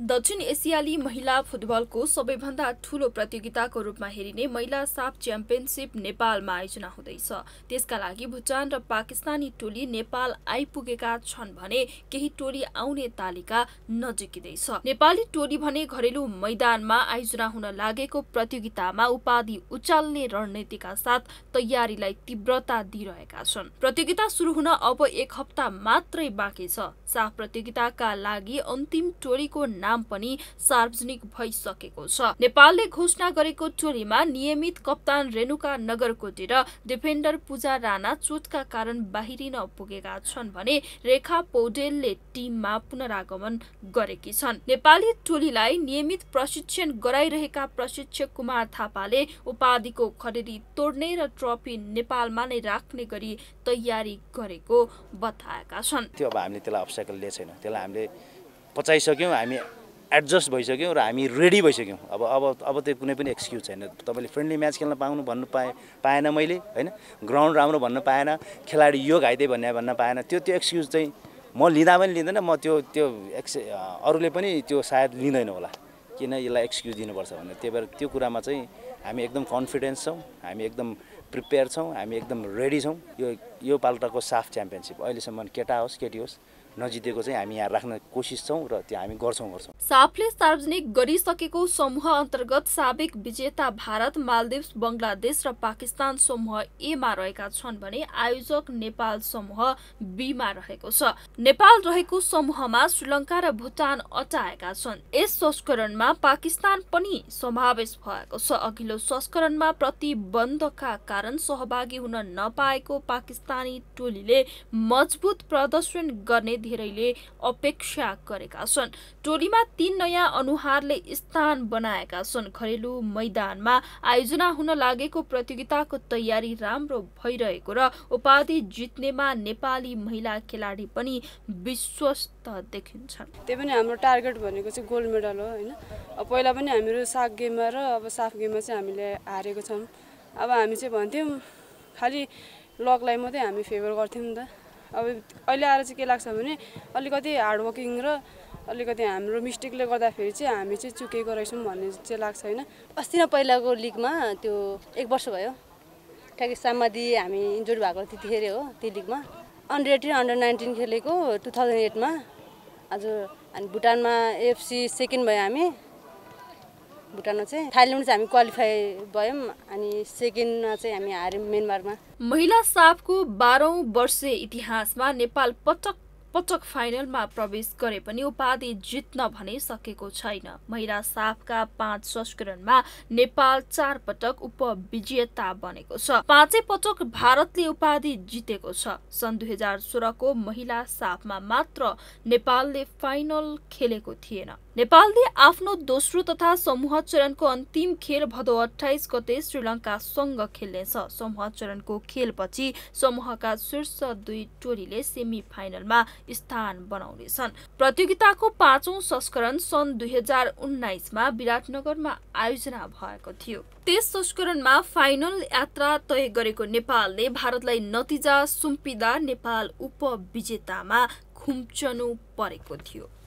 दक्षिण एसियाली महिला फुटबलको सबैभन्दा ठूलो प्रतियोगिताको रूपमा हेरिने महिला साफ च्याम्पियनसिप नेपालमा आयोजना हुँदैछ त्यसका लागि भुटान र पाकिस्तानी टोली नेपाल आइपुगेका छन् भने केही टोली आउने तालिका नजिकिँदैछ नेपाली टोली भने घरेलु मैदानमा आयोजना हुन लागेको प्रतियोगितामा उपाधि उचाल्ने रणनीतिका साथ तयारीलाई तीव्रता दिइरहेका छन् प्रतियोगिता सुरु हुन अब एक हप्ता मात्रै बाँकी छ साफ प्रतियोगिताका लागि अन्तिम टोलीको नाम पनि सार्वजनिक भइसकेको छ नेपालले घोषणा गरेको टोलीमा नियमित कप्तान रेणुका नगरकोटी र डिफेन्डर पूजा राणा चोटका कारण बाहिरिन पुगेका छन् भने रेखा पौडेलले टिममा पुनरागमन गरेकी छन् नेपाली टोलीलाई नियमित प्रशिक्षण गराइरहेका प्रशिक्षक कुमार थापाले उपाधिको खडेरी तोड्ने र ट्रफी नेपालमा नै राख्ने गरी तयारी गरेको बताएका छन् त्यो अब हामीले त्यसलाई अप्साइकल लिएको छैन त्यसलाई हामीले पचाइसक्यौँ हामी एडजस्ट भइसक्यौँ र हामी रेडी भइसक्यौँ अब अब अब त्यो कुनै पनि एक्सक्युज छैन तपाईँले फ्रेन्डली म्याच खेल्न पाउनु भन्नु पाएँ पाएन मैले होइन ग्राउन्ड राम्रो भन्न पाएन खेलाडी यो घाइते भन्ने भन्न पाएन त्यो त्यो एक्सक्युज चाहिँ म लिँदा पनि लिँदैन म त्यो त्यो एक्स अरूले पनि त्यो सायद लिँदैन होला किन यसलाई एक्सक्युज दिनुपर्छ भनेर त्यही भएर त्यो कुरामा चाहिँ हामी एकदम कन्फिडेन्स छौँ हामी एकदम प्रिपेयर छौँ हामी एकदम रेडी छौँ यो यो पाल्टाको साफ च्याम्पियनसिप अहिलेसम्म केटा होस् केटी होस् नजितेको चाहिँ हामी यहाँ राख्न कोसिस छौँ र त्यो हामी गर्छौँ गर्छौँ साफले सार्वजनिक गरिसकेको समूह अन्तर्गत साबिक विजेता भारत मालदिप्स बङ्गलादेश र पाकिस्तान समूह एमा रहेका छन् भने आयोजक नेपाल समूह बीमा रहेको छ नेपाल रहेको समूहमा श्रीलङ्का र भुटान अटाएका छन् यस संस्करणमा पाकिस्तान पनि समावेश भएको छ अघिल्लो संस्करणमा प्रतिबन्धका कारण सहभागी हुन नपाएको पाकिस्तानी टोलीले मजबुत प्रदर्शन गर्ने धेरैले अपेक्षा गरेका छन् टोलीमा तीन नयाँ अनुहारले स्थान बनाएका छन् घरेलु मैदानमा आयोजना हुन लागेको प्रतियोगिताको तयारी राम्रो भइरहेको र उपाधि जित्नेमा नेपाली महिला खेलाडी पनि विश्वस्त देखिन्छन् त्यही पनि हाम्रो टार्गेट भनेको चाहिँ गोल्ड मेडल हो होइन पहिला पनि हामीहरू साग गेममा र अब साफ गेममा चाहिँ हामीले हारेको छौँ अब हामी चाहिँ भन्थ्यौँ खालि लगलाई मात्रै हामी फेभर गर्थ्यौँ नि त अब अहिले आएर चाहिँ के लाग्छ भने अलिकति हार्डवर्किङ र अलिकति हाम्रो मिस्टेकले गर्दाखेरि चाहिँ हामी चाहिँ चुकेको रहेछौँ भन्ने चाहिँ लाग्छ होइन अस्ति न पहिलाको लिगमा त्यो एक वर्ष भयो ठ्याक्कै सामादी हामी इन्जोर्ड भएको त्यतिखेर हो त्यो लिगमा अन्डर एटिन अन्डर नाइन्टिन खेलेको टु थाउजन्ड एटमा आज हामी भुटानमा एफसी सेकेन्ड भयो हामी भुटानमा चाहिँ थाइल्यान्ड चाहिँ हामी क्वालिफाई भयौँ अनि सेकेन्डमा चाहिँ हामी हार्यौँ म्यानमारमा महिला साफको बाह्रौँ वर्ष इतिहासमा नेपाल पटक पटक फाइनलमा प्रवेश गरे पनि उपाधि जित्न भने सकेको छैन महिला साफका पाँच संस्करणमा नेपाल चार पटक उपविजेता बनेको छ पाँचै पटक भारतले उपाधि जितेको छ सन् दुई हजार सोह्रको महिला साफमा मात्र नेपालले फाइनल खेलेको थिएन नेपालले आफ्नो दोस्रो तथा समूह चरणको अन्तिम खेल भदौ अठाइस गते श्रीलङ्कासँग खेल्नेछ समूह चरणको खेलपछि समूहका शीर्ष दुई टोलीले सेमी फाइनलमा स्थान बनाउनेछन् प्रतियोगिताको पाँचौं संस्करण सन् दुई हजार उन्नाइसमा विराटनगरमा आयोजना भएको थियो त्यस संस्करणमा फाइनल यात्रा तय गरेको नेपालले भारतलाई नतिजा सुम्पिँदा नेपाल उपविजेतामा खुम्चनु परेको थियो